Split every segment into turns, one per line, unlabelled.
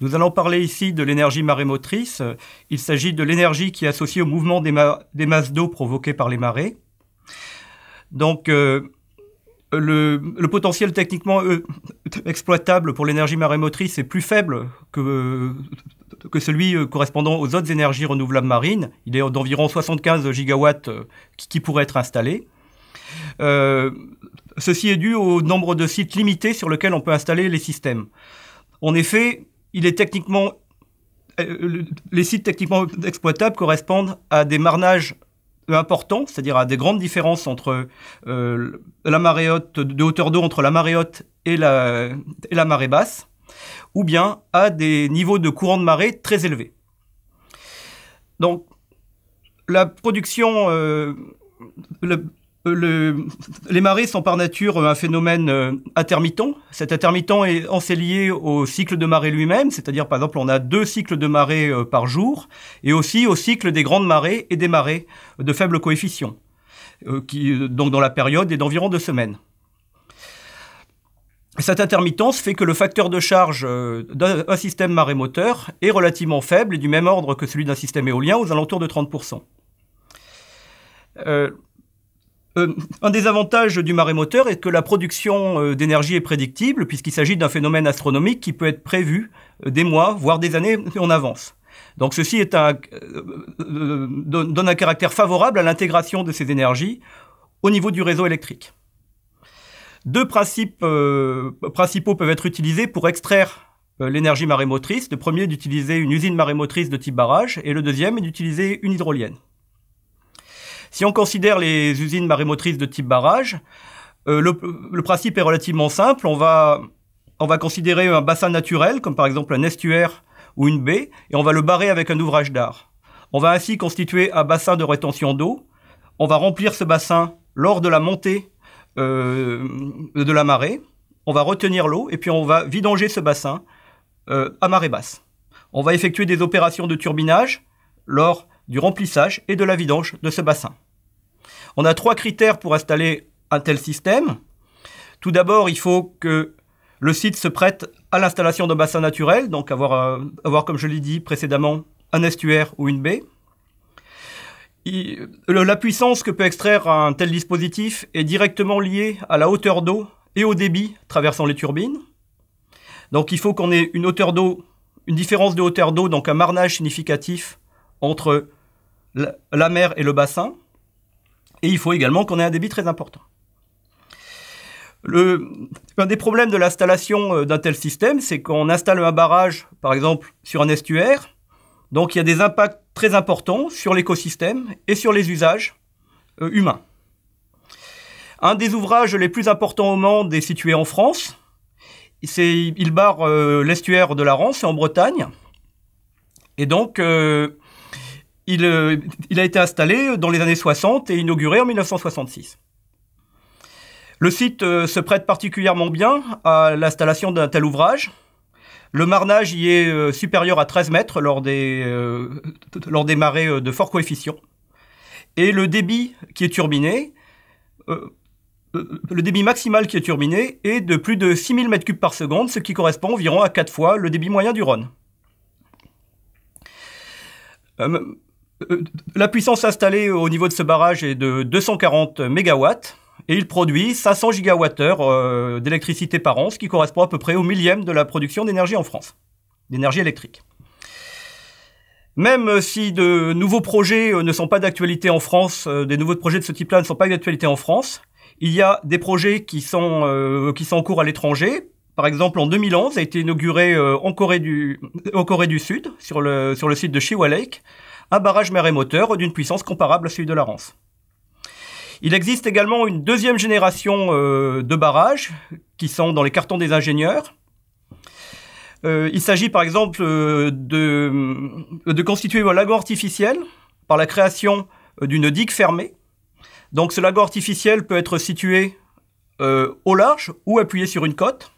Nous allons parler ici de l'énergie marée motrice. Il s'agit de l'énergie qui est associée au mouvement des, masses d'eau provoquées par les marées. Donc, euh, le, potentiel techniquement euh, exploitable pour l'énergie marée motrice est plus faible que, celui euh, correspondant aux autres énergies renouvelables marines. Il est d'environ 75 gigawatts qui, pourraient être installés. ceci est dû au nombre de sites limités sur lesquels on peut installer les systèmes. En effet, est techniquement euh, les sites techniquement exploitables correspondent à des marnages importants, c'est-à-dire à des grandes différences entre euh, la marée haute, de hauteur d'eau entre la marée haute et la, la, marée basse, ou bien à des niveaux de courant de marée très élevés. Donc, la production, euh, euh, les marées sont par nature euh, un phénomène euh, intermittent. Cet intermittent est lié au cycle de marée lui-même, c'est-à-dire par exemple on a deux cycles de marée par jour, et aussi au cycle des grandes marées et des marées de faible coefficient, qui donc dans la période est d'environ deux semaines. Cette intermittence fait que le facteur de charge d'un système moteur est relativement faible et du même ordre que celui d'un système éolien aux alentours de 30%. Euh, un des avantages du marée moteur est que la production euh, d'énergie est prédictible puisqu'il s'agit d'un phénomène astronomique qui peut être prévu euh, des mois, voire des années en avance. Donc ceci est un, donne un caractère favorable à l'intégration de ces énergies au niveau du réseau électrique. Deux principes principaux peuvent être utilisés pour extraire l'énergie marémotrice. Le premier est d'utiliser une usine marémotrice de type barrage et le deuxième est d'utiliser une hydrolienne. Si on considère les usines marémotrices de type barrage, euh, le, principe est relativement simple. On va, on va considérer un bassin naturel, comme par exemple un estuaire ou une baie, et on va le barrer avec un ouvrage d'art. On va ainsi constituer un bassin de rétention d'eau. On va remplir ce bassin lors de la montée euh, de la marée. On va retenir l'eau et puis on va vidanger ce bassin euh, à marée basse. On va effectuer des opérations de turbinage lors du remplissage et de la vidange de ce bassin. On a trois critères pour installer un tel système. Tout d'abord, il faut que le site se prête à l'installation d'un bassin naturel, donc avoir, euh, avoir comme je l'ai dit précédemment, un estuaire ou une baie. la puissance que peut extraire un tel dispositif est directement liée à la hauteur d'eau et au débit traversant les turbines. Donc il faut qu'on ait une hauteur d'eau, une différence de hauteur d'eau, donc un marnage significatif entre la mer et le bassin. Et il faut également qu'on ait un débit très important. un des problèmes de l'installation euh, d'un tel système, c'est qu'on installe un barrage, par exemple, sur un estuaire. Donc il y a des impacts très importants sur l'écosystème et sur les usages euh, humains. Un des ouvrages les plus importants au monde est situé en France. il barre euh, l'estuaire de la Rance, en Bretagne. Et donc, euh, il, a été installé dans les années 60 et inauguré en 1966. Le site euh, se prête particulièrement bien à l'installation d'un tel ouvrage. Le marnage y est euh, supérieur à 13 mètres lors des, lors des marées de fort coefficient. Et le débit qui est turbiné, le débit maximal qui est turbiné est de plus de 6000 m3 par seconde, ce qui correspond environ à 4 fois le débit moyen du Rhône. Euh, la puissance installée au niveau de ce barrage est de 240 MW et il produit 500 GWh euh, d'électricité par an, ce qui correspond à peu près au millième de la production d'énergie en France, d'énergie électrique. Même si de nouveaux projets euh, ne sont pas d'actualité en France, des nouveaux projets de ce type-là ne sont pas d'actualité en France, il y a des projets qui sont, en cours à l'étranger. Par exemple, en 2011, a été inauguré en, Corée du, Sud, sur le, sur le site de Shiwa Lake, un barrage et moteur d'une puissance comparable à celui de la Rance. Il existe également une deuxième génération euh, de barrages qui sont dans les cartons des ingénieurs. Euh, il s'agit par exemple euh, de, de, constituer un lagon artificiel par la création d'une digue fermée. Donc ce lagon artificiel peut être situé au large ou appuyé sur une côte.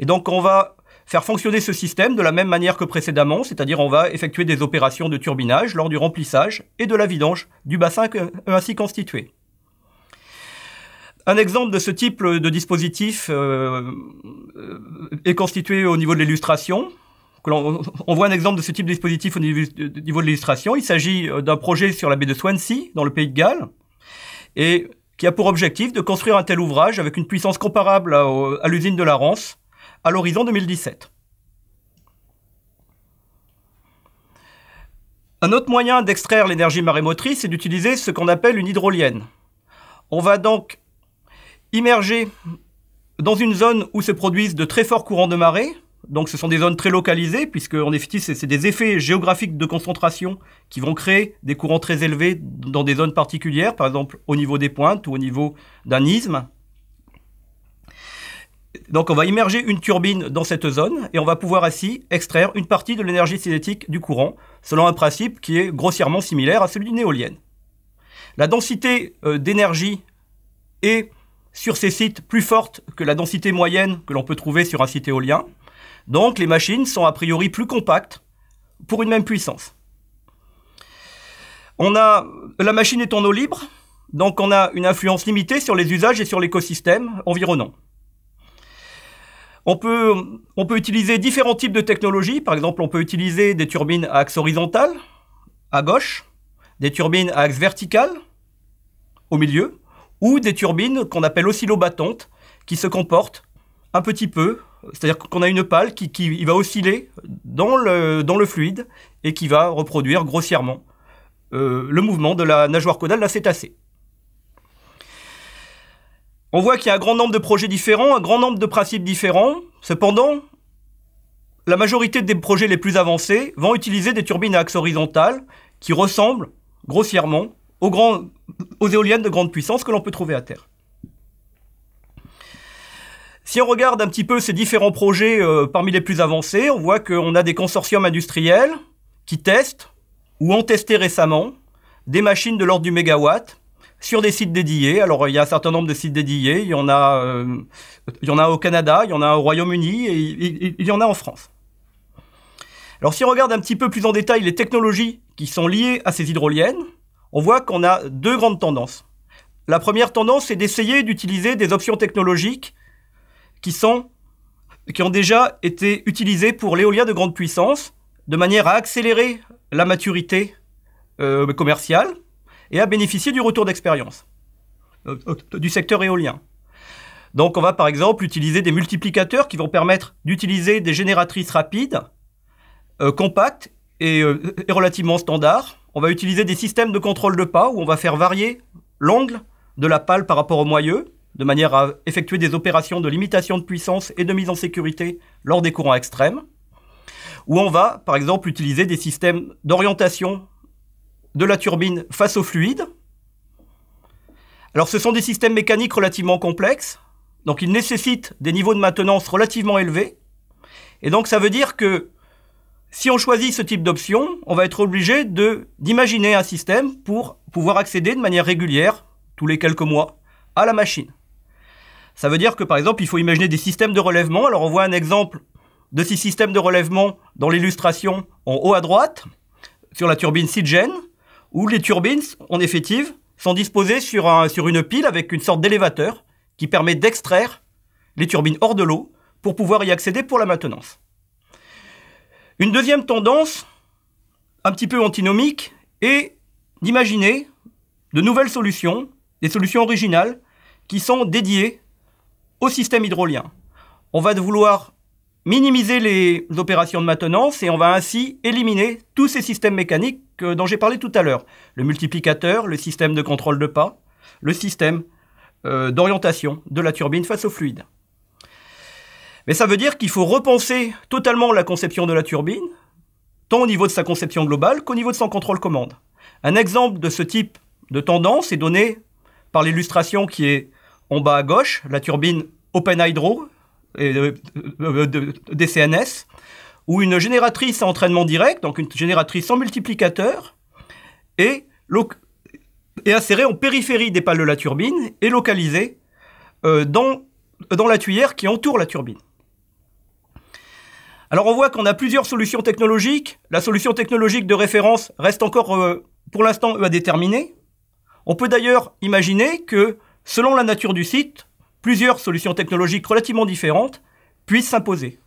Et donc on va faire fonctionner ce système de la même manière que précédemment, c'est-à-dire on va effectuer des opérations de turbinage lors du remplissage et de la vidange du bassin euh, ainsi constitué. Un exemple de ce type de dispositif euh, euh, est constitué au niveau de l'illustration. On voit un exemple de ce type de dispositif au niveau de l'illustration. Il s'agit d'un projet sur la baie de Swansea, dans le pays de Galles, et qui a pour objectif de construire un tel ouvrage avec une puissance comparable à l'usine de la Rance, à l'horizon 2017. Un autre moyen d'extraire l'énergie marémotrice c'est d'utiliser ce qu'on appelle une hydrolienne. On va donc immerger dans une zone où se produisent de très forts courants de marée, donc ce sont des zones très localisées, puisque en effet, c'est des effets géographiques de concentration qui vont créer des courants très élevés dans des zones particulières, par exemple au niveau des pointes ou au niveau d'un isthme. Donc on va immerger une turbine dans cette zone et on va pouvoir ainsi extraire une partie de l'énergie cinétique du courant, selon un principe qui est grossièrement similaire à celui d'une éolienne. La densité euh, d'énergie est sur ces sites plus forte que la densité moyenne que l'on peut trouver sur un site éolien. Donc les machines sont a priori plus compactes pour une même puissance. On a, la machine est en eau libre, donc on a une influence limitée sur les usages et sur l'écosystème environnant. On peut, on peut utiliser différents types de technologies. Par exemple, on peut utiliser des turbines à axe horizontal, à gauche, des turbines à axe vertical, au milieu, ou des turbines qu'on appelle oscillobattantes, qui se comportent un petit peu, c'est-à-dire qu'on a une pale qui, va osciller dans le, dans le fluide et qui va reproduire grossièrement euh, le mouvement de la nageoire caudale de la cétacée. On voit qu'il y a un grand nombre de projets différents, un grand nombre de principes différents. Cependant, la majorité des projets les plus avancés vont utiliser des turbines à axe horizontal qui ressemblent grossièrement aux, éoliennes de grande puissance que l'on peut trouver à terre. Si on regarde un petit peu ces différents projets euh, parmi les plus avancés, on voit qu'on a des consortiums industriels qui testent ou ont testé récemment des machines de l'ordre du mégawatt sur des sites dédiés. Alors, il y a un certain nombre de sites dédiés. Il y en a, euh, il y en a au Canada, il y en a au Royaume-Uni et il, y en a en France. Alors, si on regarde un petit peu plus en détail les technologies qui sont liées à ces hydroliennes, on voit qu'on a deux grandes tendances. La première tendance, c'est d'essayer d'utiliser des options technologiques qui sont, qui ont déjà été utilisées pour l'éolien de grande puissance, de manière à accélérer la maturité euh, commerciale et à bénéficier du retour d'expérience euh, euh, du secteur éolien. Donc on va par exemple utiliser des multiplicateurs qui vont permettre d'utiliser des génératrices rapides, euh, compactes et, relativement standards. On va utiliser des systèmes de contrôle de pas où on va faire varier l'angle de la pale par rapport au moyeu, de manière à effectuer des opérations de limitation de puissance et de mise en sécurité lors des courants extrêmes. Ou on va par exemple utiliser des systèmes d'orientation de la turbine face au fluide. Alors ce sont des systèmes mécaniques relativement complexes, donc ils nécessitent des niveaux de maintenance relativement élevés. Et donc ça veut dire que si on choisit ce type d'option, on va être obligé d'imaginer un système pour pouvoir accéder de manière régulière, tous les quelques mois, à la machine. Ça veut dire que par exemple, il faut imaginer des systèmes de relèvement. Alors on voit un exemple de ces systèmes de relèvement dans l'illustration en haut à droite sur la turbine Cygen où les turbines en effective sont disposées sur, sur une pile avec une sorte d'élévateur qui permet d'extraire les turbines hors de l'eau pour pouvoir y accéder pour la maintenance. Une deuxième tendance, un petit peu antinomique, est d'imaginer de nouvelles solutions, des solutions originales, qui sont dédiées au système hydrolien. On va vouloir minimiser les opérations de maintenance et on va ainsi éliminer tous ces systèmes mécaniques dont j'ai parlé tout à l'heure. Le multiplicateur, le système de contrôle de pas, le système euh, d'orientation de la turbine face au fluide. Mais ça veut dire qu'il faut repenser totalement la conception de la turbine, tant au niveau de sa conception globale qu'au niveau de son contrôle commande. Un exemple de ce type de tendance est donné par l'illustration qui est en bas à gauche, la turbine Open Hydro, des CNS, ou une génératrice à entraînement direct, donc une génératrice sans multiplicateur, et, insérée en périphérie des pales de la turbine et localisée euh, dans, dans la tuyère qui entoure la turbine. Alors on voit qu'on a plusieurs solutions technologiques. La solution technologique de référence reste encore euh, pour l'instant à déterminer. On peut d'ailleurs imaginer que selon la nature du site, plusieurs solutions technologiques relativement différentes puissent s'imposer.